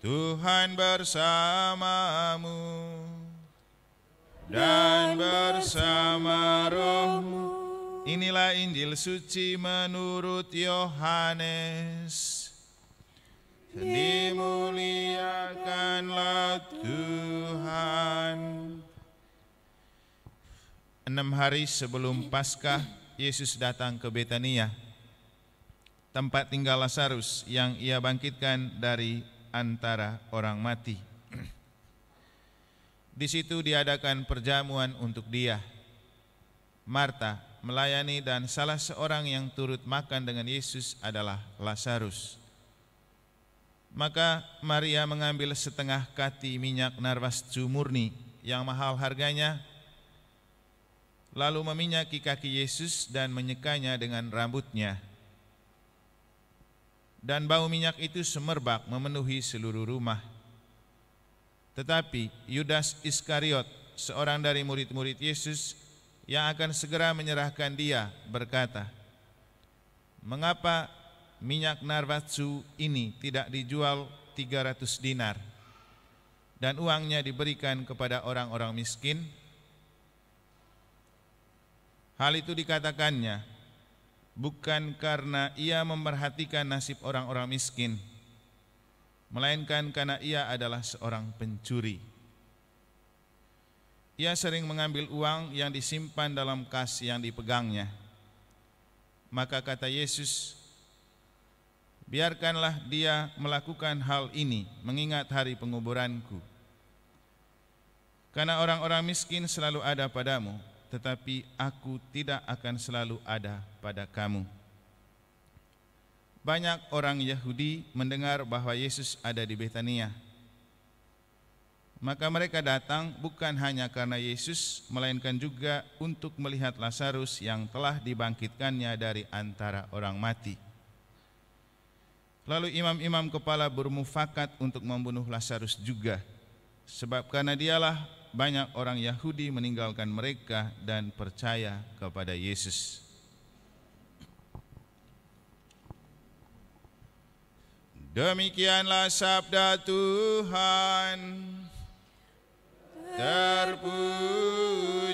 Tuhan bersamamu dan bersama rohmu. Inilah Injil suci menurut Yohanes. Dimuliakanlah Tuhan. Enam hari sebelum Paskah, Yesus datang ke Betania, tempat tinggal Lazarus yang ia bangkitkan dari antara orang mati. Di situ diadakan perjamuan untuk dia. Marta melayani dan salah seorang yang turut makan dengan Yesus adalah Lazarus. Maka Maria mengambil setengah kati minyak narwastu cumurni yang mahal harganya lalu meminyaki kaki Yesus dan menyekanya dengan rambutnya dan bau minyak itu semerbak memenuhi seluruh rumah. Tetapi Yudas Iskariot, seorang dari murid-murid Yesus yang akan segera menyerahkan dia, berkata, "Mengapa minyak narwatsu ini tidak dijual 300 dinar dan uangnya diberikan kepada orang-orang miskin?" Hal itu dikatakannya bukan karena ia memperhatikan nasib orang-orang miskin melainkan karena ia adalah seorang pencuri. Ia sering mengambil uang yang disimpan dalam kas yang dipegangnya. Maka kata Yesus, biarkanlah dia melakukan hal ini mengingat hari penguburanku. Karena orang-orang miskin selalu ada padamu, tetapi aku tidak akan selalu ada pada kamu. Banyak orang Yahudi mendengar bahwa Yesus ada di Betania. Maka mereka datang bukan hanya karena Yesus, melainkan juga untuk melihat Lazarus yang telah dibangkitkannya dari antara orang mati. Lalu imam-imam kepala bermufakat untuk membunuh Lazarus juga, sebab karena dialah banyak orang Yahudi meninggalkan mereka dan percaya kepada Yesus. Demikianlah sabda Tuhan. Terpuji.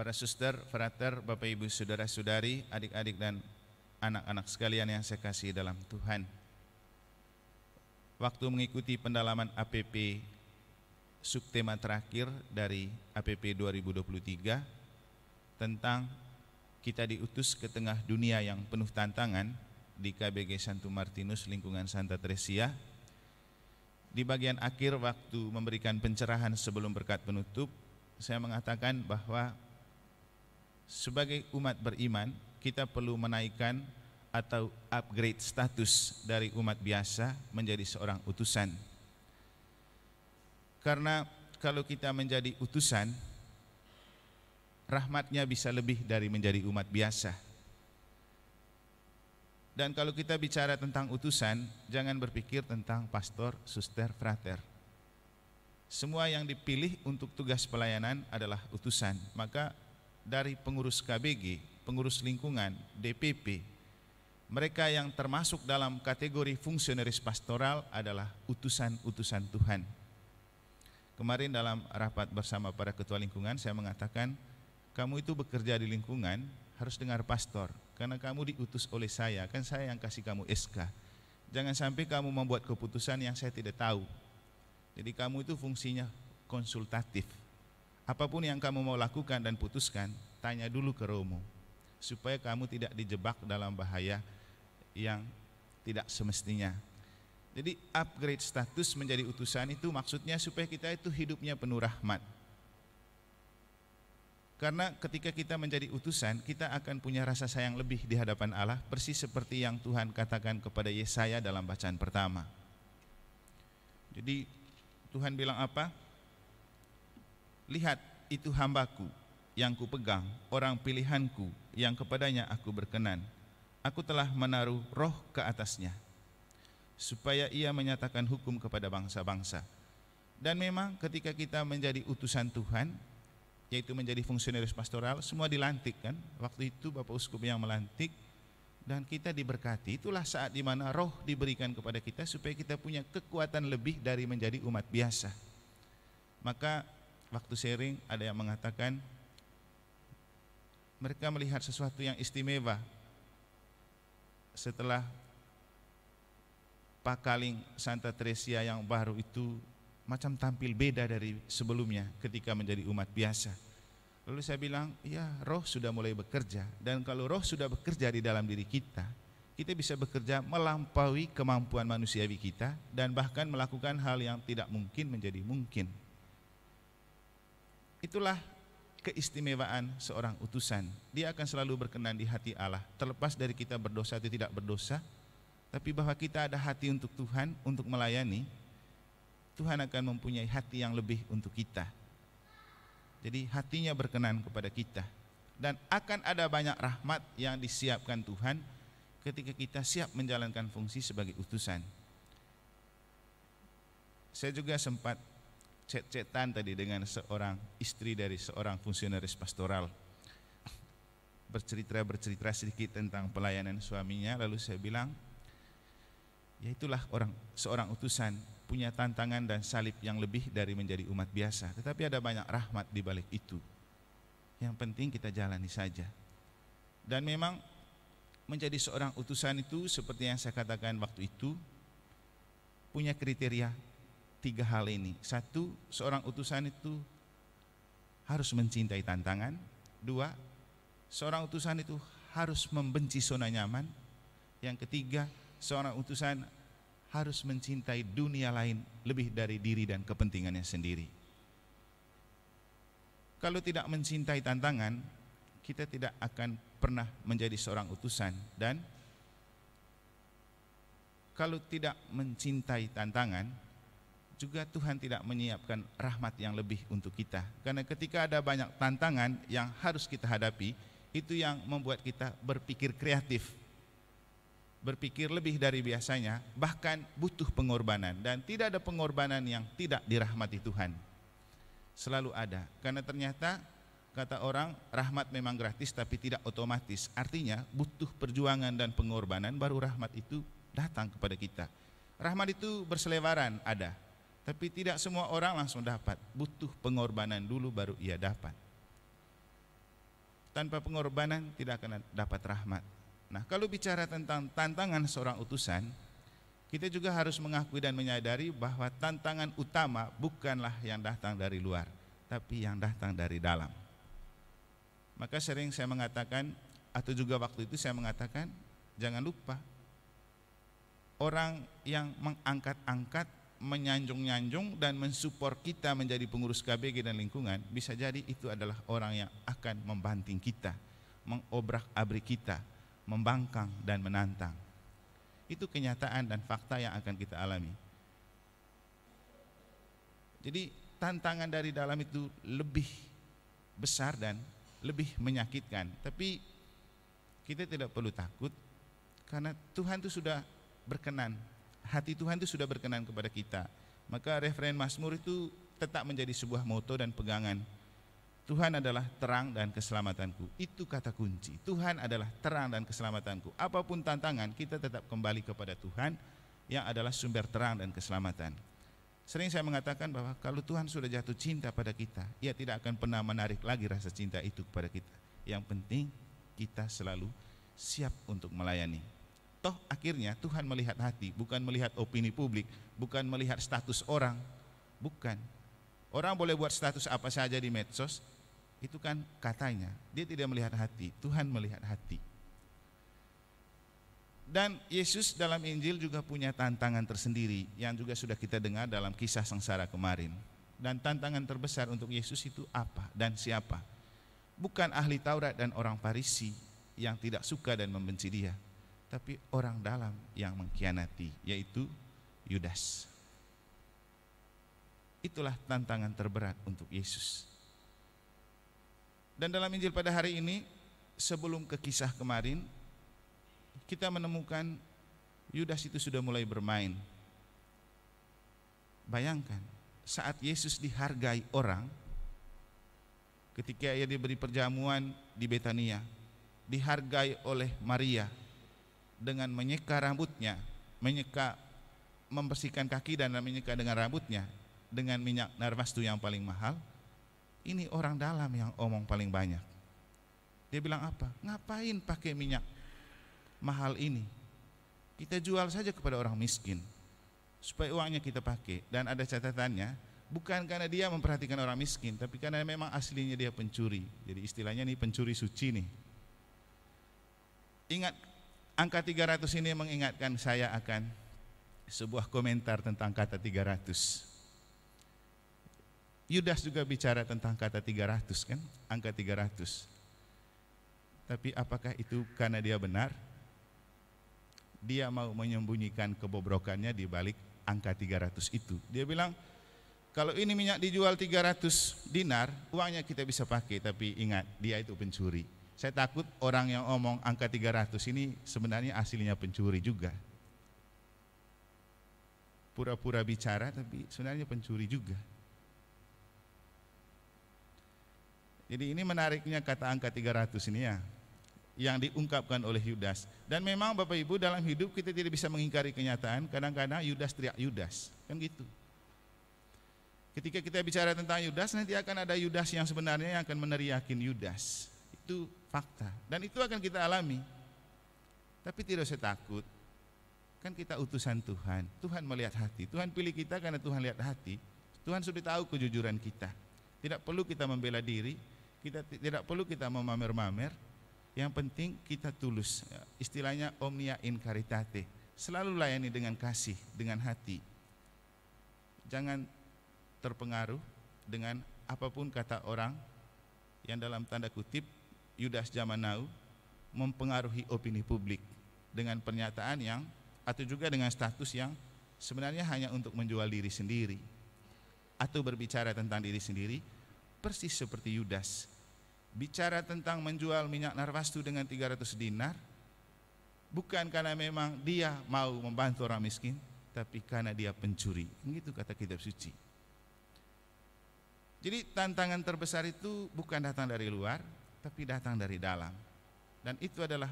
para suster, frater, bapak ibu saudara saudari, adik-adik dan anak-anak sekalian yang saya kasih dalam Tuhan. Waktu mengikuti pendalaman APP subtema terakhir dari APP 2023 tentang kita diutus ke tengah dunia yang penuh tantangan di KBG Santo Martinus lingkungan Santa Teresia. Di bagian akhir waktu memberikan pencerahan sebelum berkat penutup, saya mengatakan bahwa sebagai umat beriman kita perlu menaikkan atau upgrade status dari umat biasa menjadi seorang utusan. Karena kalau kita menjadi utusan, rahmatnya bisa lebih dari menjadi umat biasa. Dan kalau kita bicara tentang utusan, jangan berpikir tentang pastor, suster, frater. Semua yang dipilih untuk tugas pelayanan adalah utusan. Maka dari pengurus KBG, pengurus lingkungan, DPP, mereka yang termasuk dalam kategori fungsionaris pastoral adalah utusan-utusan Tuhan. Kemarin dalam rapat bersama para ketua lingkungan saya mengatakan, kamu itu bekerja di lingkungan harus dengar pastor, karena kamu diutus oleh saya, kan saya yang kasih kamu SK. Jangan sampai kamu membuat keputusan yang saya tidak tahu. Jadi kamu itu fungsinya konsultatif. Apapun yang kamu mau lakukan dan putuskan, tanya dulu ke romo supaya kamu tidak dijebak dalam bahaya yang tidak semestinya. Jadi upgrade status menjadi utusan itu maksudnya supaya kita itu hidupnya penuh rahmat. Karena ketika kita menjadi utusan, kita akan punya rasa sayang lebih di hadapan Allah, persis seperti yang Tuhan katakan kepada Yesaya dalam bacaan pertama. Jadi Tuhan bilang apa? Lihat, itu hambaku yang kupegang, orang pilihanku yang kepadanya aku berkenan. Aku telah menaruh roh ke atasnya, supaya ia menyatakan hukum kepada bangsa-bangsa. Dan memang ketika kita menjadi utusan Tuhan, yaitu menjadi fungsionaris pastoral, semua dilantik kan. Waktu itu Bapak Uskup yang melantik dan kita diberkati. Itulah saat di mana roh diberikan kepada kita supaya kita punya kekuatan lebih dari menjadi umat biasa. Maka waktu sharing ada yang mengatakan mereka melihat sesuatu yang istimewa setelah pakaling Santa Teresa yang baru itu macam tampil beda dari sebelumnya ketika menjadi umat biasa. Lalu saya bilang, ya roh sudah mulai bekerja dan kalau roh sudah bekerja di dalam diri kita, kita bisa bekerja melampaui kemampuan manusiawi kita dan bahkan melakukan hal yang tidak mungkin menjadi mungkin. Itulah keistimewaan seorang utusan. Dia akan selalu berkenan di hati Allah, terlepas dari kita berdosa atau tidak berdosa, tapi bahwa kita ada hati untuk Tuhan, untuk melayani, Tuhan akan mempunyai hati yang lebih untuk kita. Jadi hatinya berkenan kepada kita dan akan ada banyak rahmat yang disiapkan Tuhan ketika kita siap menjalankan fungsi sebagai utusan. Saya juga sempat cet-cetan tadi dengan seorang istri dari seorang fungsionaris pastoral bercerita-bercerita sedikit tentang pelayanan suaminya lalu saya bilang ya itulah orang seorang utusan punya tantangan dan salib yang lebih dari menjadi umat biasa tetapi ada banyak rahmat di balik itu yang penting kita jalani saja dan memang menjadi seorang utusan itu seperti yang saya katakan waktu itu punya kriteria tiga hal ini. Satu, seorang utusan itu harus mencintai tantangan. Dua, seorang utusan itu harus membenci zona nyaman. Yang ketiga, seorang utusan harus mencintai dunia lain lebih dari diri dan kepentingannya sendiri. Kalau tidak mencintai tantangan, kita tidak akan pernah menjadi seorang utusan dan kalau tidak mencintai tantangan, juga Tuhan tidak menyiapkan rahmat yang lebih untuk kita. Karena ketika ada banyak tantangan yang harus kita hadapi, itu yang membuat kita berpikir kreatif. Berpikir lebih dari biasanya, bahkan butuh pengorbanan dan tidak ada pengorbanan yang tidak dirahmati Tuhan. Selalu ada. Karena ternyata kata orang rahmat memang gratis tapi tidak otomatis. Artinya butuh perjuangan dan pengorbanan baru rahmat itu datang kepada kita. Rahmat itu berselebaran ada, tapi tidak semua orang langsung dapat. Butuh pengorbanan dulu baru ia dapat. Tanpa pengorbanan tidak akan dapat rahmat. Nah, kalau bicara tentang tantangan seorang utusan, kita juga harus mengakui dan menyadari bahwa tantangan utama bukanlah yang datang dari luar, tapi yang datang dari dalam. Maka sering saya mengatakan atau juga waktu itu saya mengatakan jangan lupa orang yang mengangkat-angkat menyanjung-nyanjung dan mensupport kita menjadi pengurus KBG dan lingkungan, bisa jadi itu adalah orang yang akan membanting kita, mengobrak-abrik kita, membangkang dan menantang. Itu kenyataan dan fakta yang akan kita alami. Jadi tantangan dari dalam itu lebih besar dan lebih menyakitkan, tapi kita tidak perlu takut karena Tuhan itu sudah berkenan hati Tuhan itu sudah berkenan kepada kita. Maka referen Mazmur itu tetap menjadi sebuah moto dan pegangan. Tuhan adalah terang dan keselamatanku. Itu kata kunci. Tuhan adalah terang dan keselamatanku. Apapun tantangan, kita tetap kembali kepada Tuhan yang adalah sumber terang dan keselamatan. Sering saya mengatakan bahwa kalau Tuhan sudah jatuh cinta pada kita, ia tidak akan pernah menarik lagi rasa cinta itu kepada kita. Yang penting kita selalu siap untuk melayani. Toh akhirnya Tuhan melihat hati, bukan melihat opini publik, bukan melihat status orang, bukan. Orang boleh buat status apa saja di medsos, itu kan katanya. Dia tidak melihat hati, Tuhan melihat hati. Dan Yesus dalam Injil juga punya tantangan tersendiri yang juga sudah kita dengar dalam kisah sengsara kemarin. Dan tantangan terbesar untuk Yesus itu apa dan siapa? Bukan ahli Taurat dan orang Farisi yang tidak suka dan membenci dia tapi orang dalam yang mengkhianati, yaitu Yudas. Itulah tantangan terberat untuk Yesus. Dan dalam Injil pada hari ini, sebelum ke kisah kemarin, kita menemukan Yudas itu sudah mulai bermain. Bayangkan, saat Yesus dihargai orang, ketika ia diberi perjamuan di Betania, dihargai oleh Maria, dengan menyeka rambutnya, menyeka membersihkan kaki dan menyeka dengan rambutnya dengan minyak narwastu yang paling mahal, ini orang dalam yang omong paling banyak. Dia bilang apa? Ngapain pakai minyak mahal ini? Kita jual saja kepada orang miskin supaya uangnya kita pakai dan ada catatannya bukan karena dia memperhatikan orang miskin tapi karena memang aslinya dia pencuri jadi istilahnya nih pencuri suci nih ingat Angka 300 ini mengingatkan saya akan sebuah komentar tentang kata 300. Yudas juga bicara tentang kata 300 kan, angka 300. Tapi apakah itu karena dia benar? Dia mau menyembunyikan kebobrokannya di balik angka 300 itu. Dia bilang, kalau ini minyak dijual 300 dinar, uangnya kita bisa pakai, tapi ingat, dia itu pencuri. Saya takut orang yang omong angka 300 ini sebenarnya aslinya pencuri juga. Pura-pura bicara tapi sebenarnya pencuri juga. Jadi ini menariknya kata angka 300 ini ya yang diungkapkan oleh Yudas. Dan memang Bapak Ibu dalam hidup kita tidak bisa mengingkari kenyataan, kadang-kadang Yudas teriak Yudas, kan gitu. Ketika kita bicara tentang Yudas nanti akan ada Yudas yang sebenarnya yang akan meneriakin Yudas. Itu fakta dan itu akan kita alami. Tapi tidak usah takut. Kan kita utusan Tuhan. Tuhan melihat hati. Tuhan pilih kita karena Tuhan lihat hati. Tuhan sudah tahu kejujuran kita. Tidak perlu kita membela diri, kita tidak perlu kita memamer-mamer. Yang penting kita tulus. Istilahnya omnia in caritate. Selalu layani dengan kasih, dengan hati. Jangan terpengaruh dengan apapun kata orang yang dalam tanda kutip Yudas Jamanau mempengaruhi opini publik dengan pernyataan yang atau juga dengan status yang sebenarnya hanya untuk menjual diri sendiri atau berbicara tentang diri sendiri persis seperti Yudas bicara tentang menjual minyak narwastu dengan 300 dinar bukan karena memang dia mau membantu orang miskin tapi karena dia pencuri begitu kata kitab suci jadi tantangan terbesar itu bukan datang dari luar tapi datang dari dalam. Dan itu adalah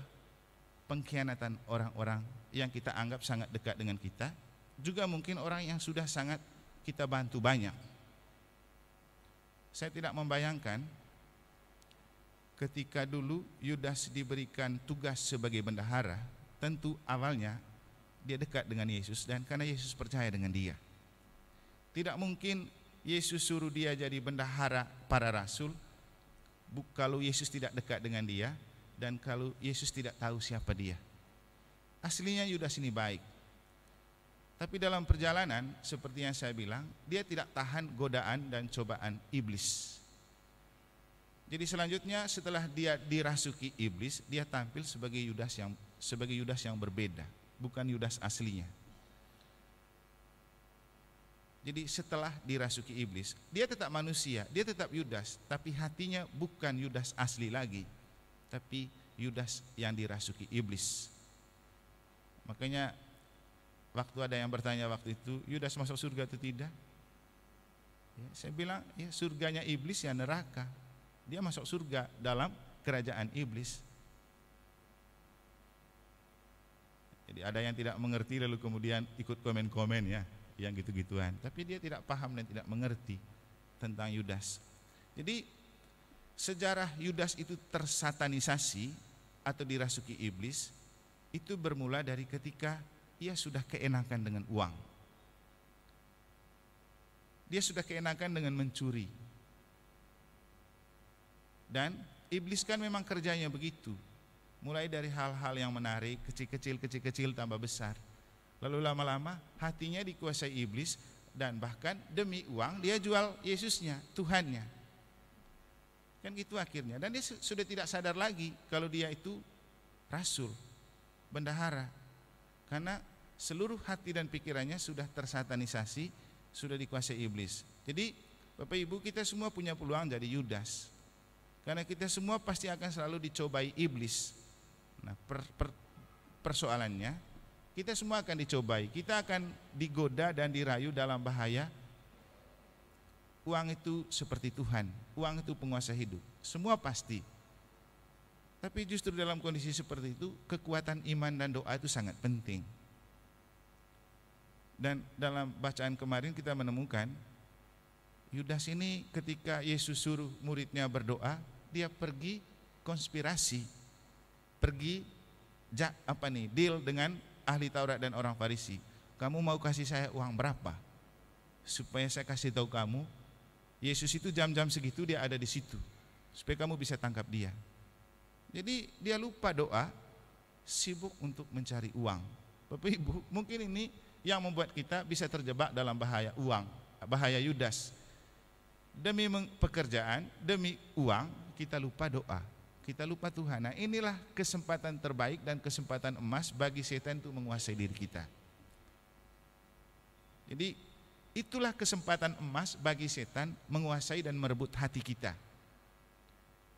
pengkhianatan orang-orang yang kita anggap sangat dekat dengan kita, juga mungkin orang yang sudah sangat kita bantu banyak. Saya tidak membayangkan ketika dulu Yudas diberikan tugas sebagai bendahara, tentu awalnya dia dekat dengan Yesus dan karena Yesus percaya dengan dia. Tidak mungkin Yesus suruh dia jadi bendahara para rasul kalau Yesus tidak dekat dengan dia dan kalau Yesus tidak tahu siapa dia. Aslinya Yudas ini baik. Tapi dalam perjalanan seperti yang saya bilang, dia tidak tahan godaan dan cobaan iblis. Jadi selanjutnya setelah dia dirasuki iblis, dia tampil sebagai Yudas yang sebagai Yudas yang berbeda, bukan Yudas aslinya. Jadi setelah dirasuki iblis, dia tetap manusia, dia tetap Yudas, tapi hatinya bukan Yudas asli lagi, tapi Yudas yang dirasuki iblis. Makanya waktu ada yang bertanya waktu itu, Yudas masuk surga atau tidak? Ya, saya bilang, ya surganya iblis ya neraka. Dia masuk surga dalam kerajaan iblis. Jadi ada yang tidak mengerti lalu kemudian ikut komen-komen ya yang gitu-gituan. Tapi dia tidak paham dan tidak mengerti tentang Yudas. Jadi sejarah Yudas itu tersatanisasi atau dirasuki iblis itu bermula dari ketika ia sudah keenakan dengan uang. Dia sudah keenakan dengan mencuri. Dan iblis kan memang kerjanya begitu. Mulai dari hal-hal yang menarik, kecil-kecil, kecil-kecil tambah besar Lalu lama-lama hatinya dikuasai iblis dan bahkan demi uang dia jual Yesusnya, Tuhannya. Kan gitu akhirnya. Dan dia sudah tidak sadar lagi kalau dia itu rasul, bendahara. Karena seluruh hati dan pikirannya sudah tersatanisasi, sudah dikuasai iblis. Jadi Bapak Ibu kita semua punya peluang jadi Yudas. Karena kita semua pasti akan selalu dicobai iblis. Nah, per, per, persoalannya kita semua akan dicobai, kita akan digoda dan dirayu dalam bahaya. Uang itu seperti Tuhan, uang itu penguasa hidup, semua pasti. Tapi justru dalam kondisi seperti itu, kekuatan iman dan doa itu sangat penting. Dan dalam bacaan kemarin kita menemukan Yudas ini ketika Yesus suruh muridnya berdoa, dia pergi konspirasi, pergi ja, apa nih deal dengan ahli Taurat dan orang Farisi, kamu mau kasih saya uang berapa? Supaya saya kasih tahu kamu, Yesus itu jam-jam segitu dia ada di situ. Supaya kamu bisa tangkap dia. Jadi dia lupa doa, sibuk untuk mencari uang. Bapak Ibu, mungkin ini yang membuat kita bisa terjebak dalam bahaya uang, bahaya Yudas. Demi pekerjaan, demi uang, kita lupa doa kita lupa Tuhan. Nah inilah kesempatan terbaik dan kesempatan emas bagi setan untuk menguasai diri kita. Jadi itulah kesempatan emas bagi setan menguasai dan merebut hati kita.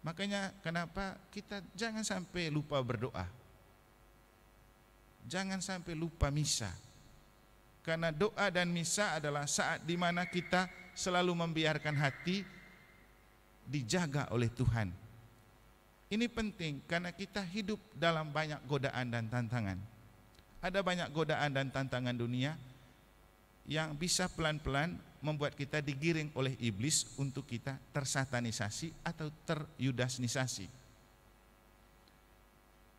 Makanya kenapa kita jangan sampai lupa berdoa. Jangan sampai lupa misa. Karena doa dan misa adalah saat di mana kita selalu membiarkan hati dijaga oleh Tuhan ini penting karena kita hidup dalam banyak godaan dan tantangan. Ada banyak godaan dan tantangan dunia yang bisa pelan-pelan membuat kita digiring oleh iblis untuk kita tersatanisasi atau teryudasnisasi.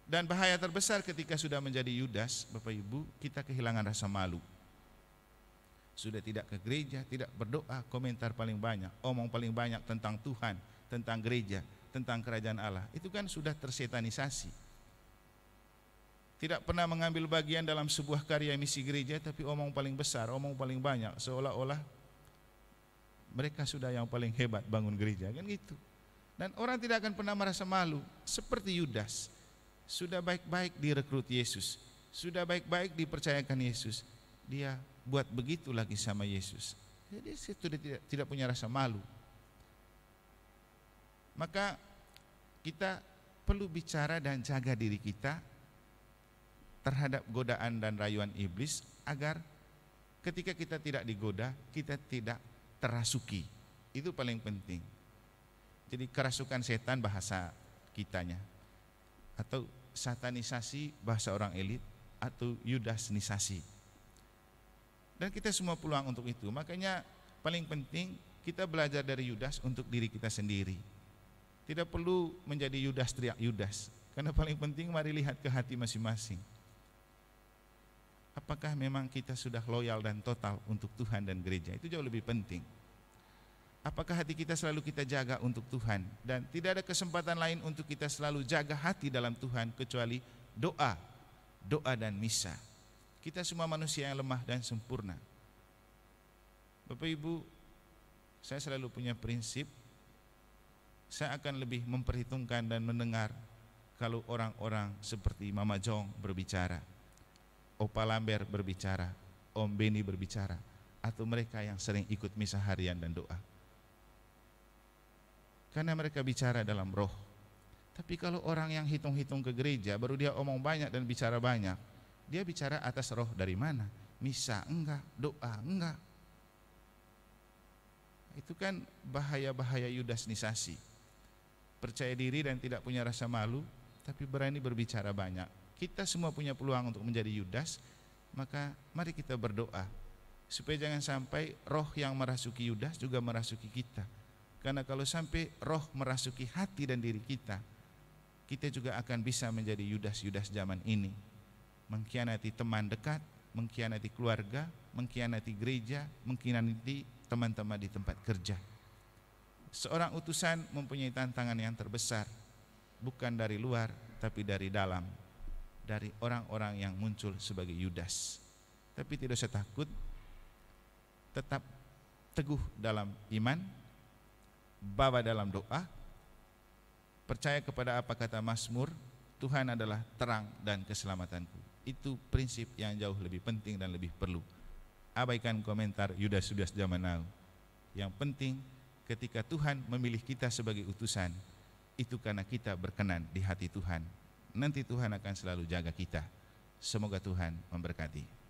Dan bahaya terbesar ketika sudah menjadi Yudas, Bapak Ibu, kita kehilangan rasa malu. Sudah tidak ke gereja, tidak berdoa, komentar paling banyak, omong paling banyak tentang Tuhan, tentang gereja, tentang kerajaan Allah. Itu kan sudah tersetanisasi. Tidak pernah mengambil bagian dalam sebuah karya misi gereja tapi omong paling besar, omong paling banyak seolah-olah mereka sudah yang paling hebat bangun gereja kan gitu. Dan orang tidak akan pernah merasa malu seperti Yudas. Sudah baik-baik direkrut Yesus, sudah baik-baik dipercayakan Yesus. Dia buat begitu lagi sama Yesus. Jadi situ dia tidak punya rasa malu. Maka kita perlu bicara dan jaga diri kita terhadap godaan dan rayuan iblis agar ketika kita tidak digoda, kita tidak terasuki. Itu paling penting. Jadi kerasukan setan bahasa kitanya atau satanisasi bahasa orang elit atau yudasnisasi. Dan kita semua peluang untuk itu. Makanya paling penting kita belajar dari Yudas untuk diri kita sendiri. Tidak perlu menjadi Yudas teriak Yudas. Karena paling penting mari lihat ke hati masing-masing. Apakah memang kita sudah loyal dan total untuk Tuhan dan gereja? Itu jauh lebih penting. Apakah hati kita selalu kita jaga untuk Tuhan dan tidak ada kesempatan lain untuk kita selalu jaga hati dalam Tuhan kecuali doa, doa dan misa. Kita semua manusia yang lemah dan sempurna. Bapak Ibu, saya selalu punya prinsip saya akan lebih memperhitungkan dan mendengar kalau orang-orang seperti Mama Jong berbicara, Opa Lambert berbicara, Om Beni berbicara, atau mereka yang sering ikut misa harian dan doa. Karena mereka bicara dalam roh. Tapi kalau orang yang hitung-hitung ke gereja, baru dia omong banyak dan bicara banyak, dia bicara atas roh dari mana? Misa enggak, doa enggak, itu kan bahaya-bahaya yudasnisasi percaya diri dan tidak punya rasa malu, tapi berani berbicara banyak. Kita semua punya peluang untuk menjadi Yudas, maka mari kita berdoa supaya jangan sampai roh yang merasuki Yudas juga merasuki kita. Karena kalau sampai roh merasuki hati dan diri kita, kita juga akan bisa menjadi Yudas-Yudas zaman ini. Mengkhianati teman dekat, mengkhianati keluarga, mengkhianati gereja, mengkhianati teman-teman di tempat kerja seorang utusan mempunyai tantangan yang terbesar, bukan dari luar, tapi dari dalam, dari orang-orang yang muncul sebagai Yudas. Tapi tidak usah takut, tetap teguh dalam iman, bawa dalam doa, percaya kepada apa kata Mazmur, Tuhan adalah terang dan keselamatanku. Itu prinsip yang jauh lebih penting dan lebih perlu. Abaikan komentar Yudas-Yudas zaman now. Yang penting ketika Tuhan memilih kita sebagai utusan, itu karena kita berkenan di hati Tuhan. Nanti Tuhan akan selalu jaga kita. Semoga Tuhan memberkati.